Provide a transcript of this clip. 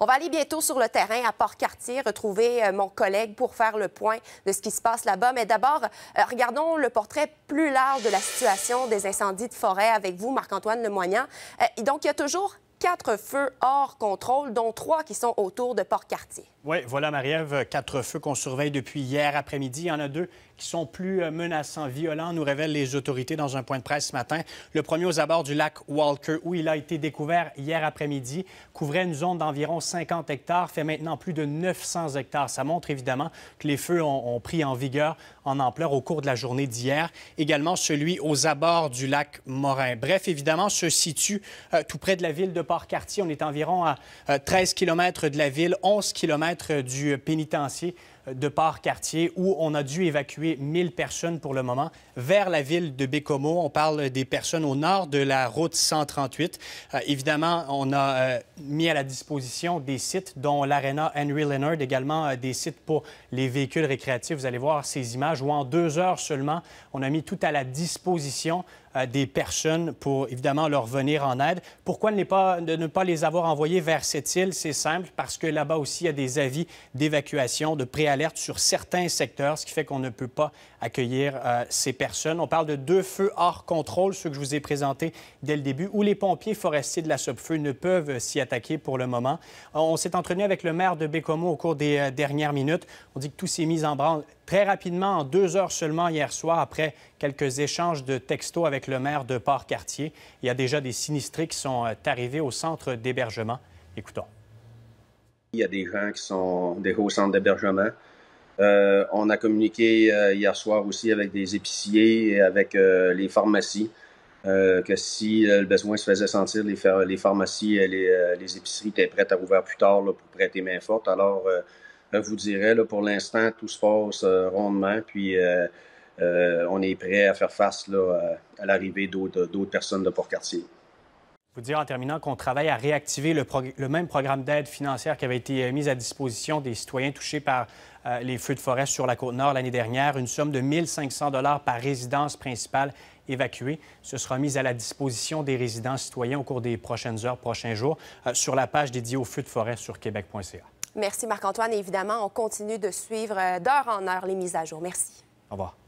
On va aller bientôt sur le terrain à Port-Cartier, retrouver euh, mon collègue pour faire le point de ce qui se passe là-bas. Mais d'abord, euh, regardons le portrait plus large de la situation des incendies de forêt avec vous, Marc-Antoine Lemoignan. Euh, donc, il y a toujours quatre feux hors contrôle, dont trois qui sont autour de Port-Cartier. Oui, voilà, Marie-Ève, quatre feux qu'on surveille depuis hier après-midi. Il y en a deux qui sont plus euh, menaçants, violents, nous révèlent les autorités dans un point de presse ce matin. Le premier aux abords du lac Walker, où il a été découvert hier après-midi, couvrait une zone d'environ 50 hectares, fait maintenant plus de 900 hectares. Ça montre évidemment que les feux ont, pris en vigueur, en ampleur au cours de la journée d'hier. Également celui aux abords du lac Morin. Bref, évidemment, se situe euh, tout près de la ville de par quartier. On est environ à 13 euh, km de la ville, 11 km du pénitencier euh, de par quartier où on a dû évacuer 1000 personnes pour le moment vers la ville de Bécomo. On parle des personnes au nord de la route 138. Euh, évidemment, on a mis à la disposition des sites, dont l'Arena Henry Leonard, également des sites pour les véhicules récréatifs. Vous allez voir ces images où en deux heures seulement, on a mis tout à la disposition euh, des personnes pour évidemment leur venir en aide. Pourquoi ne pas, ne pas les avoir envoyés vers cette île? C'est simple, parce que là-bas aussi, il y a des avis d'évacuation, de préalerte sur certains secteurs, ce qui fait qu'on ne peut pas accueillir euh, ces personnes. On parle de deux feux hors contrôle, ceux que je vous ai présentés dès le début, où les pompiers forestiers de la Sopfeu ne peuvent s'y attaquer pour le moment. On s'est entretenu avec le maire de Bécomo au cours des euh, dernières minutes. On dit que tout s'est mis en branle Très rapidement, en deux heures seulement hier soir, après quelques échanges de textos avec le maire de Port-Cartier, il y a déjà des sinistrés qui sont euh, arrivés au centre d'hébergement. Écoutons. Il y a des gens qui sont déjà au centre d'hébergement. Euh, on a communiqué euh, hier soir aussi avec des épiciers et avec les pharmacies que si le besoin se faisait sentir, les, pharmacies et les, épiceries étaient prêtes à rouvrir plus tard pour prêter main forte. Alors, euh, vous direz, là, pour l'instant, tout se passe euh, rondement. Puis euh, on est prêt à faire face à l'arrivée d'autres personnes de Port-Cartier vous dire en terminant qu'on travaille à réactiver le, même programme d'aide financière qui avait été mis à disposition des citoyens touchés par les feux de forêt sur la Côte-Nord l'année dernière. Une somme de 1 500 par résidence principale évacuée. Ce sera mis à la disposition des résidents citoyens au cours des prochaines heures, prochains jours, sur la page dédiée aux feux de forêt sur québec.ca. Merci Marc-Antoine. Évidemment, on continue de suivre euh, d'heure en heure les mises à jour. Merci. Au revoir.